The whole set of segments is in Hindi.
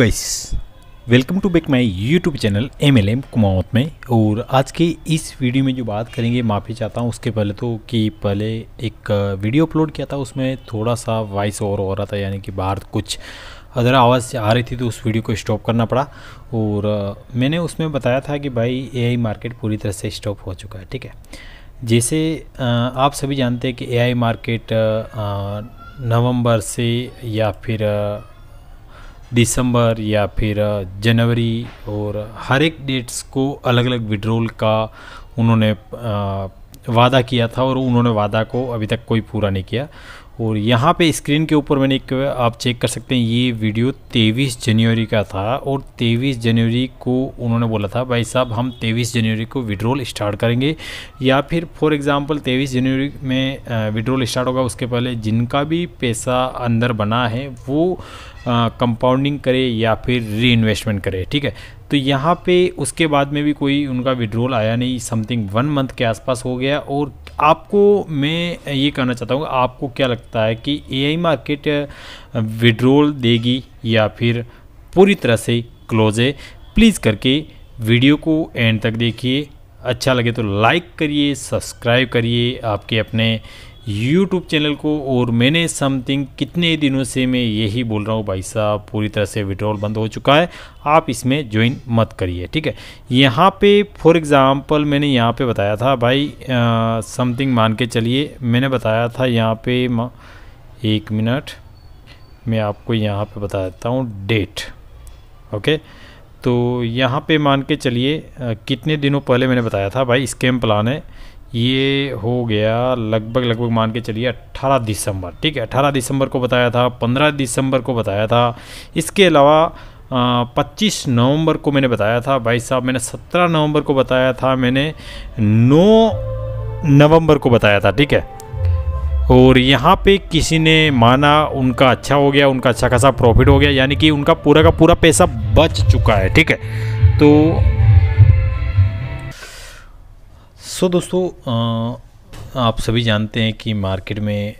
guys welcome to back my YouTube channel M L M Kumawat में और आज के इस वीडियो में जो बात करेंगे माफ़ी चाहता हूँ उसके पहले तो कि पहले एक वीडियो अपलोड किया था उसमें थोड़ा सा वॉइस ओवर हो रहा था यानी कि बाहर कुछ अदर आवाज़ आ रही थी तो उस वीडियो को स्टॉप करना पड़ा और मैंने उसमें बताया था कि भाई ए मार्केट पूरी तरह से स्टॉप हो चुका है ठीक है जैसे आप सभी जानते हैं कि ए मार्केट नवम्बर से या फिर दिसंबर या फिर जनवरी और हर एक डेट्स को अलग अलग विड्रोल का उन्होंने वादा किया था और उन्होंने वादा को अभी तक कोई पूरा नहीं किया और यहाँ पे स्क्रीन के ऊपर मैंने एक आप चेक कर सकते हैं ये वीडियो 23 जनवरी का था और 23 जनवरी को उन्होंने बोला था भाई साहब हम 23 जनवरी को विड्रोल स्टार्ट करेंगे या फिर फॉर एग्जांपल 23 जनवरी में विड्रोल स्टार्ट होगा उसके पहले जिनका भी पैसा अंदर बना है वो कंपाउंडिंग करे या फिर री इन्वेस्टमेंट करे ठीक है तो यहाँ पे उसके बाद में भी कोई उनका विड्रोल आया नहीं समथिंग वन मंथ के आसपास हो गया और आपको मैं ये कहना चाहता हूँ आपको क्या लगता है कि आई मार्केट विड्रोल देगी या फिर पूरी तरह से क्लोज है प्लीज़ करके वीडियो को एंड तक देखिए अच्छा लगे तो लाइक करिए सब्सक्राइब करिए आपके अपने यूट्यूब चैनल को और मैंने समथिंग कितने दिनों से मैं यही बोल रहा हूँ भाई साहब पूरी तरह से विड्रॉल बंद हो चुका है आप इसमें ज्वाइन मत करिए ठीक है यहाँ पे फॉर एग्ज़ाम्पल मैंने यहाँ पे बताया था भाई समथिंग मान के चलिए मैंने बताया था यहाँ पे एक मिनट मैं आपको यहाँ पे बता देता हूँ डेट ओके तो यहाँ पे मान के चलिए कितने दिनों पहले मैंने बताया था भाई स्कैम प्लान है ये हो गया लगभग लगभग मान के चलिए 18 दिसंबर ठीक है 18 दिसंबर को बताया था 15 दिसंबर को बताया था इसके अलावा पच्चीस नवंबर को मैंने बताया था भाई साहब मैंने सत्रह नवंबर को बताया था मैंने नौ नवंबर को बताया था ठीक है और यहाँ पे किसी ने माना उनका अच्छा हो गया उनका अच्छा खासा प्रॉफिट हो गया यानी कि उनका पूरा का पूरा पैसा बच चुका है ठीक है तो सो so, दोस्तों आप सभी जानते हैं कि मार्केट में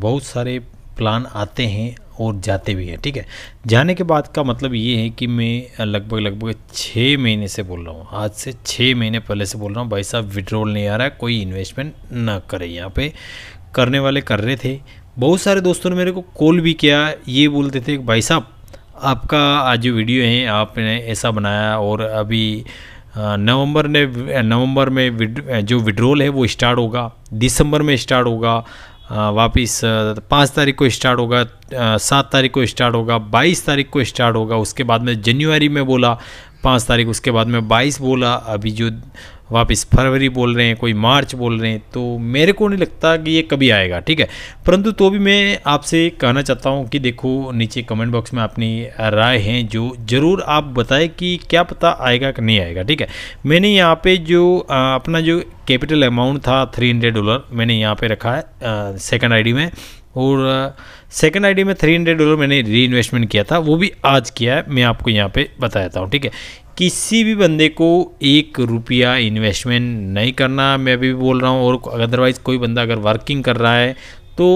बहुत सारे प्लान आते हैं और जाते भी हैं ठीक है जाने के बाद का मतलब ये है कि मैं लगभग लगभग छः महीने से बोल रहा हूँ आज से छः महीने पहले से बोल रहा हूँ भाई साहब विड्रॉल नहीं आ रहा है कोई इन्वेस्टमेंट ना करे यहाँ पे करने वाले कर रहे थे बहुत सारे दोस्तों ने मेरे को कॉल भी किया ये बोलते थे भाई साहब आपका आज जो वीडियो है आपने ऐसा बनाया और अभी हाँ, नवंबर ने नवंबर में विड, जो विड्रोल है वो स्टार्ट होगा दिसंबर में स्टार्ट होगा वापस पाँच तारीख को स्टार्ट होगा सात तारीख को स्टार्ट होगा बाईस तारीख को स्टार्ट होगा उसके बाद में जनवरी में बोला पाँच तारीख उसके बाद में बाईस बोला अभी जो वापस फरवरी बोल रहे हैं कोई मार्च बोल रहे हैं तो मेरे को नहीं लगता कि ये कभी आएगा ठीक है परंतु तो भी मैं आपसे कहना चाहता हूँ कि देखो नीचे कमेंट बॉक्स में अपनी राय हैं जो ज़रूर आप बताएं कि क्या पता आएगा कि नहीं आएगा ठीक है मैंने यहाँ पे जो अपना जो कैपिटल अमाउंट था थ्री हंड्रेड डॉलर मैंने यहाँ पे रखा है सेकंड आईडी में और सेकंड आईडी में थ्री हंड्रेड डॉलर मैंने री इन्वेस्टमेंट किया था वो भी आज किया है मैं आपको यहाँ पे बता हूँ ठीक है किसी भी बंदे को एक रुपया इन्वेस्टमेंट नहीं करना मैं अभी भी बोल रहा हूँ और अदरवाइज़ कोई बंदा अगर वर्किंग कर रहा है तो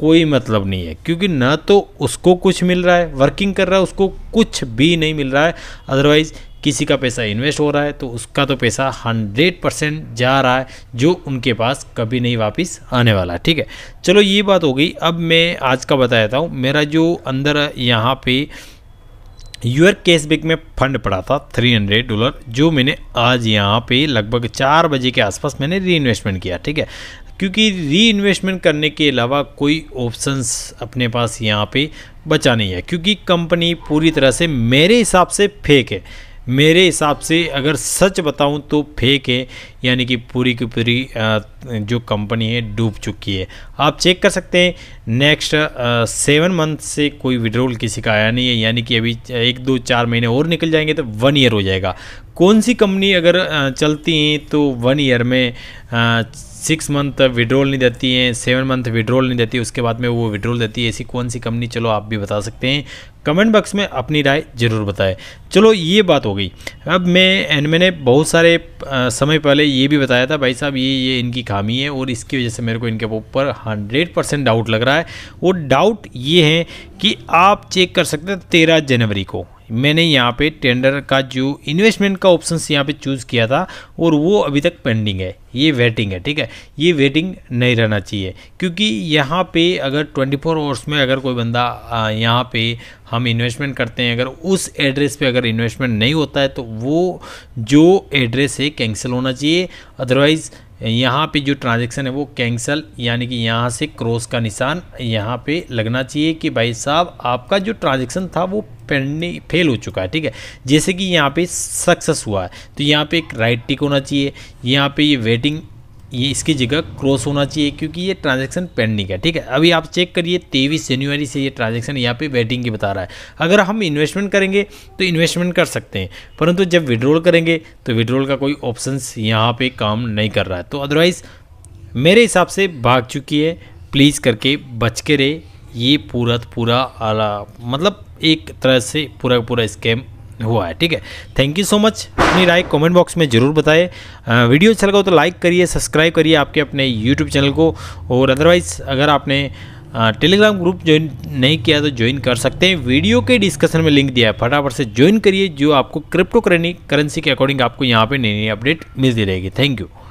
कोई मतलब नहीं है क्योंकि ना तो उसको कुछ मिल रहा है वर्किंग कर रहा है उसको कुछ भी नहीं मिल रहा है अदरवाइज़ किसी का पैसा इन्वेस्ट हो रहा है तो उसका तो पैसा हंड्रेड परसेंट जा रहा है जो उनके पास कभी नहीं वापस आने वाला ठीक है चलो ये बात हो गई अब मैं आज का बता देता हूँ मेरा जो अंदर यहाँ पे यूर कैशबैक में फंड पड़ा था 300 डॉलर जो मैंने आज यहाँ पे लगभग चार बजे के आसपास मैंने इन्वेस्टमेंट किया ठीक है क्योंकि इन्वेस्टमेंट करने के अलावा कोई ऑप्शंस अपने पास यहाँ पे बचा नहीं है क्योंकि कंपनी पूरी तरह से मेरे हिसाब से फेक है मेरे हिसाब से अगर सच बताऊं तो फेक है यानी कि पूरी की पूरी जो कंपनी है डूब चुकी है आप चेक कर सकते हैं नेक्स्ट सेवन मंथ से कोई विड्रोल किसी का आया नहीं है यानी कि अभी एक दो चार महीने और निकल जाएंगे तो वन ईयर हो जाएगा कौन सी कंपनी अगर चलती हैं तो वन ईयर में सिक्स मंथ विड्रोल नहीं देती है सेवन मंथ विड्रोल नहीं देती उसके बाद में वो विड्रोल देती है ऐसी कौन सी कंपनी चलो आप भी बता सकते हैं कमेंट बॉक्स में अपनी राय ज़रूर बताएं चलो ये बात हो गई अब मैं एंड मैंने बहुत सारे समय पहले ये भी बताया था भाई साहब ये ये इनकी खामी है और इसकी वजह से मेरे को इनके ऊपर हंड्रेड परसेंट डाउट लग रहा है वो डाउट ये है कि आप चेक कर सकते हैं तेरह जनवरी को मैंने यहाँ पे टेंडर का जो इन्वेस्टमेंट का ऑप्शन यहाँ पे चूज़ किया था और वो अभी तक पेंडिंग है ये वेटिंग है ठीक है ये वेटिंग नहीं रहना चाहिए क्योंकि यहाँ पे अगर 24 आवर्स में अगर कोई बंदा यहाँ पे हम इन्वेस्टमेंट करते हैं अगर उस एड्रेस पे अगर इन्वेस्टमेंट नहीं होता है तो वो जो एड्रेस है कैंसिल होना चाहिए अदरवाइज़ यहाँ पे जो ट्रांजेक्शन है वो कैंसल यानी कि यहाँ से क्रॉस का निशान यहाँ पे लगना चाहिए कि भाई साहब आपका जो ट्रांजेक्शन था वो पेंडिंग फेल हो चुका है ठीक है जैसे कि यहाँ पे सक्सेस हुआ है तो यहाँ पे एक राइट टिक होना चाहिए यहाँ पे ये वेटिंग ये इसकी जगह क्रॉस होना चाहिए क्योंकि ये ट्रांजैक्शन पेंडिंग है ठीक है अभी आप चेक करिए तेईस जनवरी से ये ट्रांजैक्शन यहाँ पे वेटिंग की बता रहा है अगर हम इन्वेस्टमेंट करेंगे तो इन्वेस्टमेंट कर सकते हैं परंतु जब विड्रॉल करेंगे तो विड्रॉल का कोई ऑप्शन यहाँ पर काम नहीं कर रहा है तो अदरवाइज़ मेरे हिसाब से भाग चुकी है प्लीज़ करके बच के रहे ये पूरा पूरा आला मतलब एक तरह से पूरा पूरा स्कैम हुआ है ठीक है थैंक यू सो मच अपनी राय कमेंट बॉक्स में ज़रूर बताएं वीडियो अच्छा लगा हो तो लाइक करिए सब्सक्राइब करिए आपके अपने यूट्यूब चैनल को और अदरवाइज़ अगर आपने टेलीग्राम ग्रुप ज्वाइन नहीं किया तो ज्वाइन कर सकते हैं वीडियो के डिस्कशन में लिंक दिया है फटाफट से ज्वाइन करिए जो आपको क्रिप्टो करेंसी के अकॉर्डिंग आपको यहाँ पर नई नई अपडेट मिलती रहेगी थैंक यू